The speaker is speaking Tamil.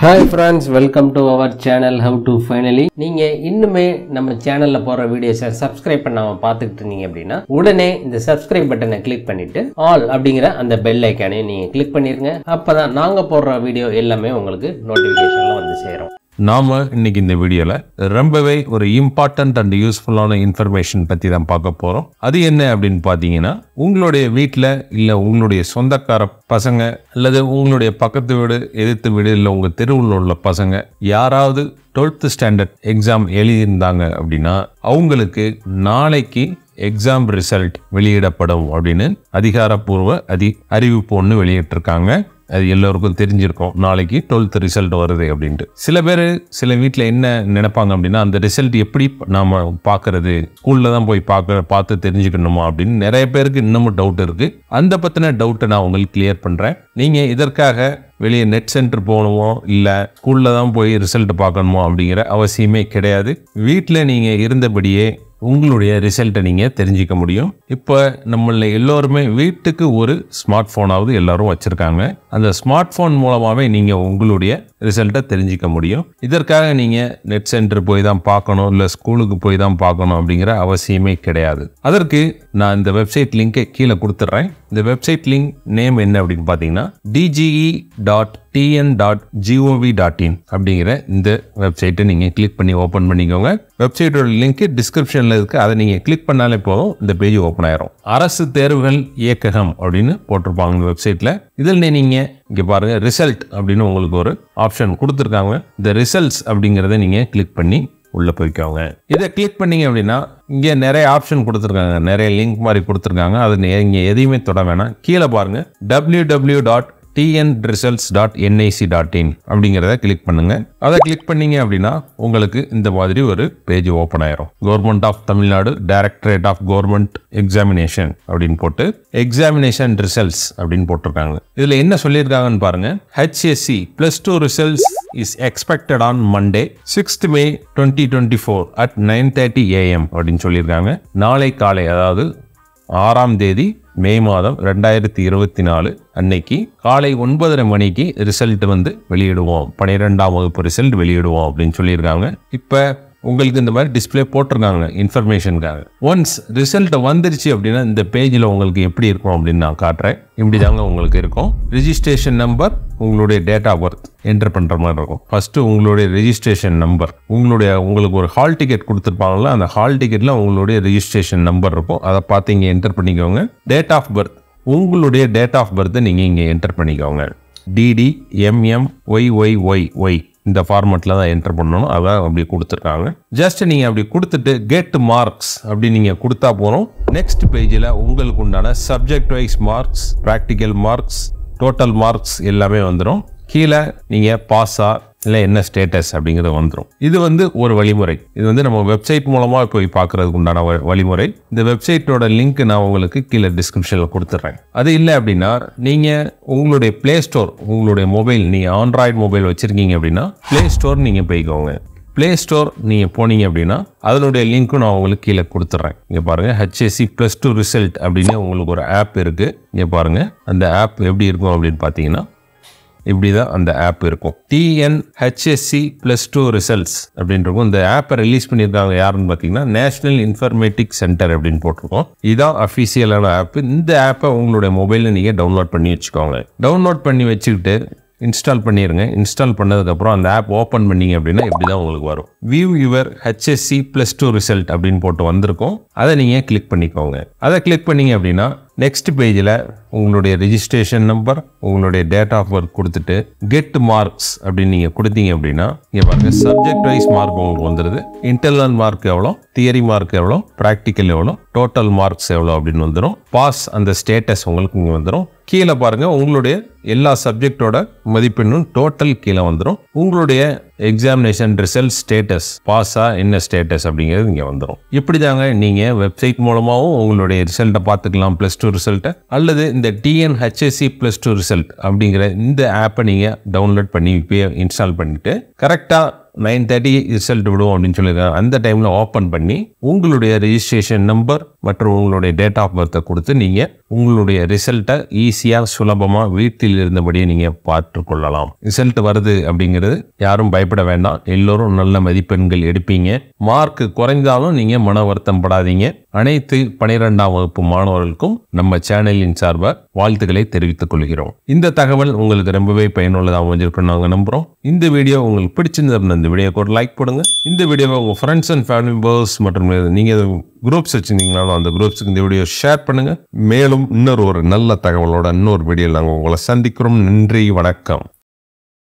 hi friends welcome to our channel how to finally நீங்கள் இன்னுமே நம்ம சேனலில் போகிற வீடியோஸை சப்ஸ்கிரைப் பண்ணாமல் பார்த்துக்கிட்டு இருந்தீங்க அப்படின்னா உடனே இந்த சப்ஸ்கிரைப் பட்டனை கிளிக் பண்ணிவிட்டு ஆல் அப்படிங்கிற அந்த பெல் ஐக்கானையும் நீங்கள் கிளிக் பண்ணிடுங்க அப்போ தான் நாங்கள் போடுற வீடியோ எல்லாமே உங்களுக்கு நோட்டிஃபிகேஷனில் வந்து சேரும் நாம் இன்னைக்கு இந்த வீடியோவில் ரொம்பவே ஒரு இம்பார்ட்டண்ட் அண்ட் யூஸ்ஃபுல்லான இன்ஃபர்மேஷன் பற்றி தான் பார்க்க போகிறோம் அது என்ன அப்படின்னு பார்த்தீங்கன்னா உங்களுடைய வீட்டில் இல்லை உங்களுடைய சொந்தக்கார பசங்க அல்லது உங்களுடைய பக்கத்து வீடு எதிர்த்து வீடு இல்லை உங்கள் தெருவில் உள்ள பசங்க யாராவது டுவெல்த்து ஸ்டாண்டர்ட் எக்ஸாம் எழுதியிருந்தாங்க அப்படின்னா அவங்களுக்கு நாளைக்கு எக்ஸாம் ரிசல்ட் வெளியிடப்படும் அப்படின்னு அதிகாரப்பூர்வ அதி அறிவிப்பு ஒன்று வெளியிட்டிருக்காங்க அது எல்லோருக்கும் தெரிஞ்சிருக்கும் நாளைக்கு டுவெல்த் ரிசல்ட் வருது அப்படின்ட்டு சில பேர் சில வீட்டில் என்ன நினைப்பாங்க அப்படின்னா அந்த ரிசல்ட் எப்படி நாம் பார்க்கறது ஸ்கூலில் தான் போய் பார்க்க பார்த்து தெரிஞ்சுக்கணுமா அப்படின்னு நிறைய பேருக்கு இன்னமும் டவுட் இருக்குது அந்த பற்றின டவுட்டை நான் உங்களுக்கு கிளியர் பண்ணுறேன் நீங்கள் இதற்காக வெளியே நெட் சென்டர் போகணுமோ இல்லை ஸ்கூலில் தான் போய் ரிசல்ட் பார்க்கணுமோ அப்படிங்கிற அவசியமே கிடையாது வீட்டில் நீங்கள் இருந்தபடியே உங்களுடைய ரிசல்ட்டை நீங்கள் தெரிஞ்சிக்க முடியும் இப்போ நம்மள எல்லோருமே வீட்டுக்கு ஒரு ஸ்மார்ட் ஃபோனாவது எல்லோரும் வச்சுருக்காங்க அந்த ஸ்மார்ட் ஃபோன் மூலமாகவே நீங்கள் உங்களுடைய ரிசல்ட்டை தெரிஞ்சிக்க முடியும் இதற்காக நீங்கள் நெட் சென்டர் போய் தான் பார்க்கணும் இல்லை ஸ்கூலுக்கு போய் தான் பார்க்கணும் அப்படிங்கிற அவசியமே கிடையாது அதற்கு நான் இந்த வெப்சைட் லிங்கை கீழே கொடுத்துட்றேன் இந்த வெப்சைட் லிங்க் நேம் என்ன அப்படின்னு பார்த்தீங்கன்னா DGE dot TN dot GOV dot in அப்படிங்கிற இந்த வெப்சைட்டை நீங்கள் கிளிக் பண்ணி ஓப்பன் பண்ணிக்கோங்க வெப்சைட்டோட லிங்க் டிஸ்கிரிப்ஷனில் இருக்குது அதை நீங்கள் கிளிக் பண்ணாலே போதும் இந்த பேஜ் ஓப்பன் ஆயிரும் அரசு தேர்வுகள் இயக்ககம் அப்படின்னு போட்டிருப்பாங்க இந்த வெப்சைட்டில் இதில் நீங்கள் இங்கே பாருங்கள் ரிசல்ட் அப்படின்னு உங்களுக்கு ஒரு ஆப்ஷன் கொடுத்துருக்காங்க இந்த ரிசல்ட்ஸ் அப்படிங்கிறத நீங்கள் கிளிக் பண்ணி உள்ளே போய்க்கோங்க இதை கிளிக் பண்ணிங்க அப்படின்னா இங்கே நிறைய ஆப்ஷன் கொடுத்துருக்காங்க நிறைய லிங்க் மாதிரி கொடுத்துருக்காங்க அது நீங்கள் எதையுமே தொட வேணாம் கீழே பாருங்கள் W W dot TN results dot NIC dot in அப்படிங்கிறத கிளிக் பண்ணுங்கள் அதை கிளிக் பண்ணீங்க அப்படின்னா உங்களுக்கு இந்த மாதிரி ஒரு பேஜ் ஓப்பன் ஆயிரும் government of Tamil Nadu directorate of government examination அப்படின்னு போட்டு எக்ஸாமினேஷன் ரிசல்ட்ஸ் அப்படின்னு போட்டிருக்காங்க இதில் என்ன சொல்லியிருக்காங்கன்னு பாருங்கள் HSC plus two results is expected on Monday sixth May twenty twenty four at nine thirty AM அப்படின்னு சொல்லியிருக்காங்க நாளை காலை அதாவது ஆறாம் தேதி மே மாதம் ரெண்டாயிரத்தி இருபத்தி நாலு அன்னைக்கு காலை ஒன்பதரை மணிக்கு ரிசல்ட் வந்து வெளியிடுவோம் பனிரெண்டாம் வகுப்பு ரிசல்ட் வெளியிடுவோம் அப்படின்னு சொல்லியிருக்காங்க இப்போ உங்களுக்கு இந்த மாதிரி டிஸ்பிளே போட்டிருக்காங்க இன்ஃபர்மேஷனுக்காக ஒன்ஸ் ரிசல்ட் வந்துருச்சு அப்படின்னா இந்த பேஜில் உங்களுக்கு எப்படி இருக்கும் அப்படின்னு நான் காட்டுறேன் இப்படி தாங்க உங்களுக்கு இருக்கும் ரிஜிஸ்ட்ரேஷன் நம்பர் உங்களுடைய டேட் ஆஃப் பர்த் என்டர் பண்ணுற மாதிரி இருக்கும் ஃபஸ்ட்டு உங்களுடைய ரெஜிஸ்ட்ரேஷன் நம்பர் உங்களுடைய உங்களுக்கு ஒரு ஹால் டிக்கெட் கொடுத்துருப்பாங்களா அந்த ஹால் டிக்கெட்டில் உங்களுடைய ரெஜிஸ்ட்ரேஷன் நம்பர் இருக்கும் அதை பார்த்து இங்கே என்டர் பண்ணிக்கோங்க டேட் ஆஃப் பர்த் உங்களுடைய டேட் ஆஃப் பர்த்தை நீங்கள் இங்கே என்டர் பண்ணிக்கோங்க DD MM Y Y Y Y இந்த ஃபார்மெட்டில் தான் என்டர் பண்ணணும் அதான் அப்படி கொடுத்துருக்காங்க ஜஸ்ட் நீங்கள் அப்படி கொடுத்துட்டு கெட் மார்க்ஸ் அப்படி நீங்கள் கொடுத்தா போகிறோம் நெக்ஸ்ட் பேஜில் உங்களுக்கு உண்டான subject wise marks practical marks total marks எல்லாமே வந்துடும் கீழே நீங்கள் பாஸா இல்லை என்ன ஸ்டேட்டஸ் அப்படிங்கிறது வந்துடும் இது வந்து ஒரு வழிமுறை இது வந்து நம்ம வெப்சைட் மூலமாக போய் பார்க்குறதுக்கு உண்டான வழிமுறை இந்த வெப்சைட்டோட லிங்க் நான் உங்களுக்கு கீழே டிஸ்கிரிப்ஷனில் கொடுத்துட்றேன் அது இல்லை அப்படின்னா நீங்கள் உங்களுடைய ப்ளே ஸ்டோர் உங்களுடைய மொபைல் நீங்கள் ஆண்ட்ராய்டு மொபைல் வச்சுருக்கீங்க அப்படின்னா ப்ளே ஸ்டோர் நீங்கள் போய்க்கோங்க ப்ளே ஸ்டோர் நீங்கள் போனீங்க அப்படின்னா அதனுடைய லிங்க்கும் நான் உங்களுக்கு கீழே கொடுத்துட்றேன் இங்கே பாருங்கள் ஹெச்ஏசி ப்ளஸ் டூ ரிசல்ட் அப்படின்னு உங்களுக்கு ஒரு ஆப் இருக்குது இங்கே பாருங்கள் அந்த ஆப் எப்படி இருக்கும் அப்படின்னு பார்த்தீங்கன்னா இப்படி தான் அந்த ஆப் இருக்கும் டிஎன்ஹெச்எஸ்சி ப்ளஸ் டூ ரிசல்ட்ஸ் அப்படின்னு இருக்கும் இந்த ஆப்பை ரிலீஸ் பண்ணியிருக்காங்க யாருன்னு பார்த்தீங்கன்னா நேஷனல் இன்ஃபர்மேட்டிக் சென்டர் அப்படின்னு போட்டிருக்கோம் இதுதான் அஃபிஷியலான ஆப் இந்த ஆப்பை உங்களுடைய மொபைலில் நீங்கள் டவுன்லோட் பண்ணி வச்சுக்கோங்க டவுன்லோட் பண்ணி வச்சுக்கிட்டு இன்ஸ்டால் பண்ணிடுங்க இன்ஸ்டால் பண்ணதுக்கப்புறம் அந்த ஆப் ஓப்பன் பண்ணிங்க அப்படின்னா இப்படி தான் உங்களுக்கு வரும் view your HSC plus two result அப்படின்னு போட்டு வந்திருக்கும் அதை நீங்கள் கிளிக் பண்ணிக்கோங்க அதை கிளிக் பண்ணிங்க அப்படின்னா நெக்ஸ்ட் பேஜில் உங்களுடைய ரிஜிஸ்ட்ரேஷன் நம்பர் உங்களுடைய டேட் ஆஃப் பர்த் கொடுத்துட்டு கெட் மார்க்ஸ் அப்படின்னு நீங்கள் கொடுத்தீங்க அப்படின்னா இங்கே பாருங்க சப்ஜெக்ட் வைஸ் மார்க் உங்களுக்கு வந்துடுது இன்டர்னல் மார்க் எவ்வளோ தியரி மார்க் எவ்வளோ ப்ராக்டிக்கல் எவ்வளோ டோட்டல் மார்க்ஸ் எவ்வளோ அப்படின்னு வந்துடும் பாஸ் அந்த ஸ்டேட்டஸ் உங்களுக்கு இங்கே வந்துடும் கீழே பாருங்கள் உங்களுடைய எல்லா சப்ஜெக்டோட மதிப்பெண்ணும் டோட்டல் கீழே வந்துடும் உங்களுடைய எக்ஸாமினேஷன் ரிசல்ட் ஸ்டேட்டஸ் பாஸா என்ன ஸ்டேட்டஸ் அப்படிங்கிறது இங்கே வந்துடும் இப்படி தாங்க நீங்கள் வெப்சைட் மூலமாகவும் உங்களுடைய ரிசல்ட்டை பார்த்துக்கலாம் ப்ளஸ் டூ ரிசல்ட்டை அல்லது இந்த டிஎன்ஹெச்எஸ்சி ப்ளஸ் டூ ரிசல்ட் அப்படிங்கிற இந்த ஆப்பை நீங்கள் டவுன்லோட் பண்ணி இப்பயே இன்ஸ்டால் பண்ணிவிட்டு கரெக்டாக நைன் தேர்ட்டி ரிசல்ட் விடும் அப்படின்னு சொல்லியிருக்காங்க அந்த டைமில் ஓப்பன் பண்ணி உங்களுடைய ரிஜிஸ்ட்ரேஷன் நம்பர் மற்றும் உங்களுடைய டேட் ஆஃப் பர்த்தை கொடுத்து நீங்கள் உங்களுடைய ரிசல்ட்டை ஈஸியாக சுலபமாக வீட்டில் இருந்தபடியே நீங்கள் பார்த்து கொள்ளலாம் ரிசல்ட் வருது அப்படிங்கிறது யாரும் பயப்பட வேண்டாம் எல்லோரும் நல்ல மதிப்பெண்கள் எடுப்பீங்க மார்க் குறைந்தாலும் நீங்கள் மன வருத்தம் படாதீங்க அனைத்து பனிரெண்டாம் வகுப்பு மாணவர்களுக்கும் நம்ம சேனலின் சார்பாக வாழ்த்துக்களை தெரிவித்துக் கொள்கிறோம் இந்த தகவல் உங்களுக்கு ரொம்பவே பயனுள்ளதாக அமைஞ்சிருக்குன்னு நாங்கள் நம்புகிறோம் இந்த வீடியோ உங்களுக்கு பிடிச்சிருந்த இந்த வீடியோக்கு ஒரு லைக் கொடுங்க இந்த வீடியோவை உங்கள் ஃப்ரெண்ட்ஸ் அண்ட் ஃபேமிலி மெம்பர்ஸ் மற்றும் நீங்கள் குரூப்ஸ் வச்சுருந்தீங்கனாலும் அந்த குரூப்ஸுக்கு இந்த வீடியோ ஷேர் பண்ணுங்கள் மேலும் இன்னொரு ஒரு நல்ல தகவலோட இன்னொரு வீடியோ நாங்கள் உங்களை சந்திக்கிறோம் நன்றி வணக்கம்